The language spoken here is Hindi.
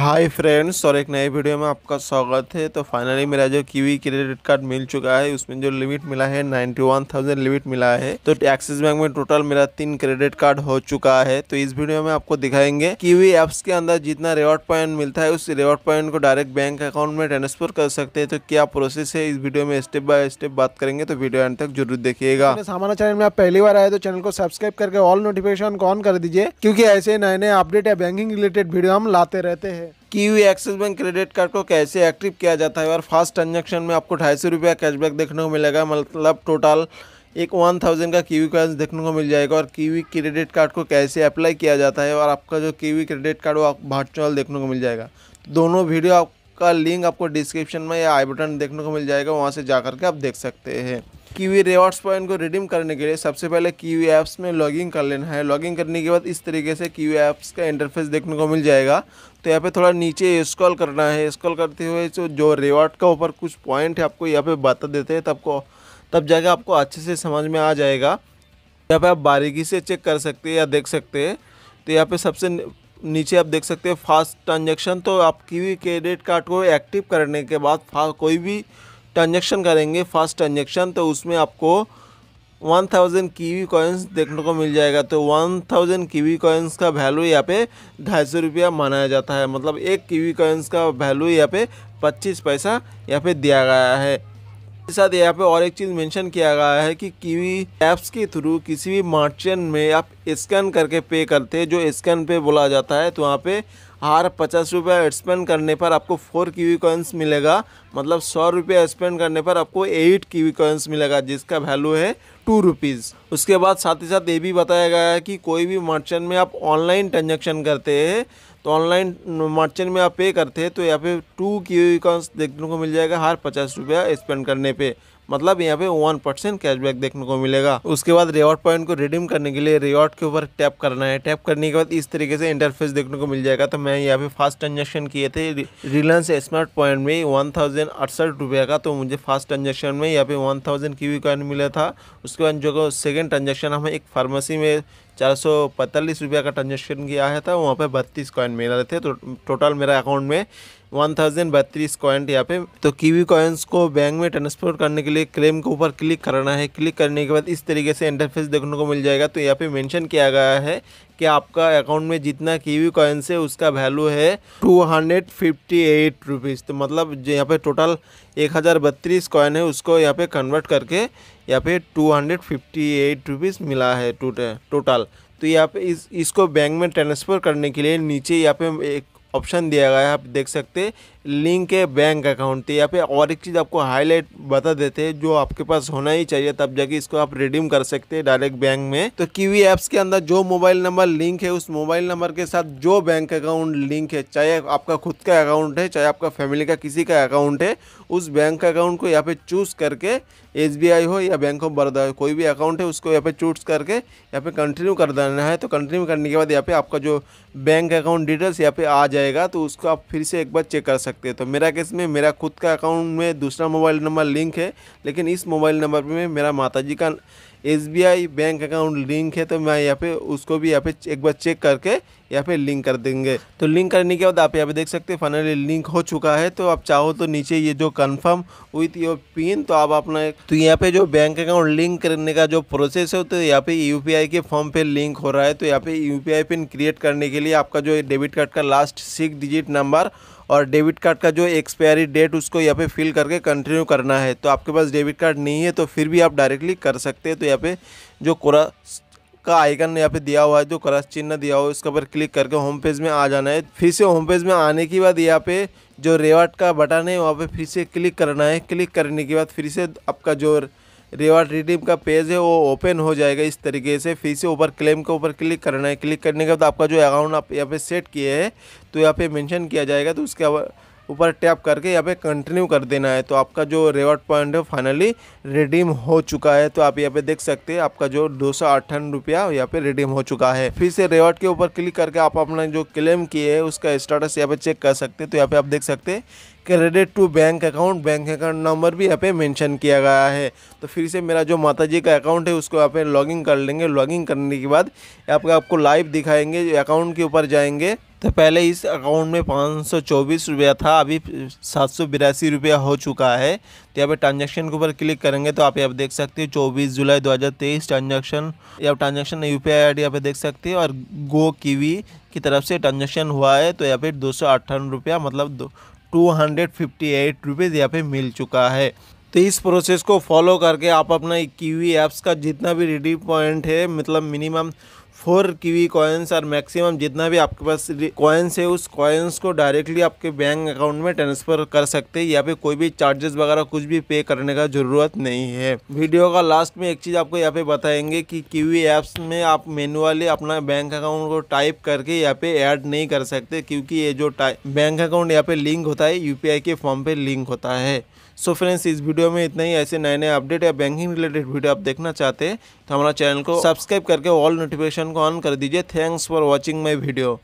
हाय फ्रेंड्स और एक नए वीडियो में आपका स्वागत है तो फाइनली मेरा जो कीवी क्रेडिट कार्ड मिल चुका है उसमें जो लिमिट मिला है नाइन्टी वन थाउजेंड लिमिट मिला है तो एक्सिस बैंक में टोटल मेरा तीन क्रेडिट कार्ड हो चुका है तो इस वीडियो में आपको दिखाएंगे कीवी एप्स के अंदर जितना रिवॉर्ड पॉइंट मिलता है उस रिवॉर्ड पॉइंट को डायरेक्ट बैंक अकाउंट में ट्रांसफर कर सकते हैं तो क्या प्रोसेस है इस वीडियो में स्टेप बाय स्टेप बात करेंगे तो वीडियो एंड तक जरूर देखिएगा सामान्य चैनल में आप पहली बार आए तो चैनल को सब्सक्राइब करके ऑल नोटिफिकेशन ऑन कर दीजिए क्योंकि ऐसे नए नए अपडेट या बैंकिंग रिलेटेड वीडियो हम लाते रहते हैं है Kiwi Axis bank credit card को कैसे एक्टिव किया जाता है और फास्ट ट्रांजेक्शन में आपको ढाई सौ रुपया कैशबैक देखने को मिलेगा मतलब टोटल एक वन थाउजेंड का कीवी कॉइन देखने को मिल जाएगा और कीवी क्रेडिट कार्ड को कैसे अप्लाई किया जाता है और आपका जो कीवी क्रेडिट कार्ड वो वर्चुअल देखने को मिल जाएगा दोनों वीडियो आपका लिंक आपको डिस्क्रिप्शन में या आई बटन देखने को मिल जाएगा वहाँ से जा के आप देख सकते हैं कीवी रिवॉर्ड्स पॉइंट को रिडीम करने के लिए सबसे पहले कीवी ऐप्स में लॉगिन कर लेना है लॉगिन करने के बाद इस तरीके से कीवी ऐप्स का इंटरफेस देखने को मिल जाएगा तो यहाँ पे थोड़ा नीचे स्क्रॉल करना है स्क्रॉल करते हुए जो जो रिवॉर्ड का ऊपर कुछ पॉइंट है आपको यहाँ पे बता देते हैं तब को तब जाके आपको अच्छे से समझ में आ जाएगा यहाँ पर आप बारीकी से चेक कर सकते हैं या देख सकते हैं तो यहाँ पर सबसे नीचे आप देख सकते हैं फास्ट ट्रांजेक्शन तो आप कीवी क्रेडिट कार्ड को एक्टिव करने के बाद कोई भी ट्रांजेक्शन करेंगे फर्स्ट ट्रांजेक्शन तो उसमें आपको वन थाउजेंड कीवी कॉइन्स देखने को मिल जाएगा तो वन थाउजेंड कीवी कॉइन्स का वैल्यू यहाँ पे ढाई सौ रुपया माना जाता है मतलब एक कीवी कॉइन्स का वैल्यू यहाँ पे पच्चीस पैसा यहाँ पे दिया गया है साथ यहाँ पे और एक चीज़ मेंशन किया गया है कि कीवी एप्स के थ्रू किसी भी मार्चेंट में आप स्कैन करके पे करते हैं जो स्कैन पे बोला जाता है तो वहाँ पे हर पचास रुपये स्पेंड करने पर आपको फोर कीवी कॉइन्स मिलेगा मतलब सौ रुपये स्पेंड करने पर आपको एट कीवी कॉइन्स मिलेगा जिसका वैल्यू है टू रुपीज़ उसके बाद साथ ही साथ ये भी बताया गया है कि कोई भी मर्चेंट में आप ऑनलाइन ट्रांजेक्शन करते हैं तो ऑनलाइन मर्चेंट में आप पे करते हैं तो यहाँ पे टू की देखने को मिल जाएगा हर पचास रुपया स्पेंड करने पे मतलब यहाँ पे वन परसेंट कैशबैक देखने को मिलेगा उसके बाद रिवॉर्ड पॉइंट को रिडीम करने के लिए रिवॉर्ड के ऊपर टैप करना है टैप करने के बाद इस तरीके से इंटरफेस देखने को मिल जाएगा तो मैं यहाँ पे फास्ट ट्रांजेक्शन किए थे रिलायंस स्मार्ट पॉइंट में वन थाउजेंड अड़सठ रुपये का तो मुझे फास्ट ट्रांजेक्शन में यहाँ पे वन थाउजेंड की कॉइन मिला था उसके बाद जो सेकेंड ट्रांजेक्शन हमें एक फार्मेसी में चार सौ पैंतालीस रुपये का ट्रांजेक्शन किया है था वहाँ पर बत्तीस कॉइन मिला थे तो टोटल मेरा अकाउंट में वन थाउजेंड बत्तीस कॉइन यहाँ पे तो कीवी कॉइन्स को बैंक में ट्रांसफर करने के लिए क्लेम के ऊपर क्लिक करना है क्लिक करने के बाद इस तरीके से इंटरफेस देखने को मिल जाएगा तो यहाँ पे मेंशन किया गया है कि आपका अकाउंट में जितना कीवी कॉइन्स है उसका वैल्यू है two hundred fifty eight rupees तो मतलब जो यहाँ पे टोटल एक हज़ार बत्तीस कॉइन है उसको यहाँ पे कन्वर्ट करके यहाँ पे two hundred fifty eight rupees मिला है टोटल तो यहाँ पे इस इसको बैंक में ट्रांसफ़र करने के लिए नीचे यहाँ पे एक ऑप्शन दिया गया है आप देख सकते लिंक है बैंक अकाउंट या फिर और एक चीज़ आपको हाईलाइट बता देते हैं जो आपके पास होना ही चाहिए तब जाके इसको आप रिडीम कर सकते हैं डायरेक्ट बैंक में तो कीवी एप्स के अंदर जो मोबाइल नंबर लिंक है उस मोबाइल नंबर के साथ जो बैंक अकाउंट लिंक है चाहे आपका खुद का अकाउंट है चाहे आपका फैमिली का किसी का अकाउंट है उस बैंक अकाउंट को यहाँ पे चूज करके एस हो या बैंक ऑफ बड़ौदा हो कोई भी अकाउंट है उसको यहाँ पे चूज करके यहाँ पे कंटिन्यू कर देना है तो कंटिन्यू करने के बाद यहाँ पे आपका जो बैंक अकाउंट डिटेल्स यहाँ पे आ जाए जाएगा तो उसको आप फिर से एक बार चेक कर सकते हैं तो मेरा केस में मेरा खुद का अकाउंट में दूसरा मोबाइल नंबर लिंक है लेकिन इस मोबाइल नंबर में मेरा माताजी का एसबीआई बैंक अकाउंट लिंक है तो मैं यहाँ पे उसको भी यहाँ पे एक बार चेक करके या फिर लिंक कर देंगे तो लिंक करने के बाद आप यहाँ पे देख सकते हैं फाइनली लिंक हो चुका है तो आप चाहो तो नीचे ये जो कन्फर्म विथ योर पिन तो आप अपना तो यहाँ पे जो बैंक अकाउंट लिंक करने का जो प्रोसेस है तो यहाँ पे यू के फॉर्म पे लिंक हो रहा है तो यहाँ पे यू पिन क्रिएट करने के लिए आपका जो डेबिट कार्ड का लास्ट सिक्स डिजिट नंबर और डेबिट कार्ड का जो एक्सपायरी डेट उसको यहाँ पे फिल करके कंटिन्यू करना है तो आपके पास डेबिट कार्ड नहीं है तो फिर भी आप डायरेक्टली कर सकते हैं तो यहाँ पे जो कोरा का आइकन यहाँ पे दिया हुआ है जो क्रस चिन्ह दिया हुआ है उसके ऊपर क्लिक करके होम पेज में आ जाना है फिर से होम पेज में आने के बाद यहाँ पे जो रेवाट का बटन है वहाँ पे फिर से क्लिक करना है क्लिक करने के बाद फिर से आपका जो रेवाट रिडीम का पेज है वो ओपन हो जाएगा इस तरीके से फिर से ऊपर क्लेम के ऊपर क्लिक करना है क्लिक करने के बाद आपका जो अकाउंट आप यहाँ पे सेट किए है तो यहाँ पे मेंशन किया जाएगा तो उसके ऊपर टैप करके यहाँ पे कंटिन्यू कर देना है तो आपका जो रिवॉर्ड पॉइंट है फाइनली रिडीम हो चुका है तो आप यहाँ पे देख सकते हैं आपका जो दो सौ अट्ठावन रुपया यहाँ पे रिडीम हो चुका है फिर से रिवॉर्ड के ऊपर क्लिक करके आप अपना जो क्लेम किए है उसका स्टेटस यहाँ पे चेक कर सकते हैं तो यहाँ पे आप देख सकते हैं credit to bank account bank account number भी यहाँ पे मेंशन किया गया है तो फिर से मेरा जो माता जी का अकाउंट है उसको यहाँ पे लॉगिन कर लेंगे लॉगिन करने के बाद यहाँ पे आपको लाइव दिखाएंगे अकाउंट के ऊपर जाएंगे तो पहले इस अकाउंट में पाँच सौ चौबीस रुपया था अभी सात सौ बिरासी रुपया हो चुका है तो यहाँ पे ट्रांजेक्शन के ऊपर क्लिक करेंगे तो आप यहाँ देख सकते हो चौबीस जुलाई दो हज़ार तेईस ट्रांजेक्शन या transaction U P I I D यहाँ पे देख सकते हो और गो कीवी की तरफ से ट्रांजेक्शन हुआ है तो यहाँ पे दो सौ अट्ठावन रुपया मतलब दो two hundred fifty eight rupees यहाँ पे मिल चुका है तो इस प्रोसेस को फॉलो करके आप अपना कीवी ऐप्स का जितना भी रिडीम पॉइंट है मतलब मिनिमम फोर कीवी कॉइन्स और मैक्सिमम जितना भी आपके पास कॉइन्स है उस कॉइन्स को डायरेक्टली आपके बैंक अकाउंट में ट्रांसफर कर सकते हैं यहाँ पे कोई भी चार्जेस वगैरह कुछ भी पे करने का जरूरत नहीं है वीडियो का लास्ट में एक चीज़ आपको यहाँ पे बताएंगे कि कीवी एप्स में आप मेनुअली अपना बैंक अकाउंट को टाइप करके यहाँ पे ऐड नहीं कर सकते क्योंकि ये जो बैंक अकाउंट यहाँ पे लिंक होता है यू के फॉर्म पर लिंक होता है सो so फ्रेंड्स इस वीडियो में इतना ही ऐसे नए नए अपडेट या बैंकिंग रिलेटेड वीडियो आप देखना चाहते हैं हमारा चैनल को सब्सक्राइब करके ऑल नोटिफिकेशन को ऑन कर दीजिए thanks for watching my video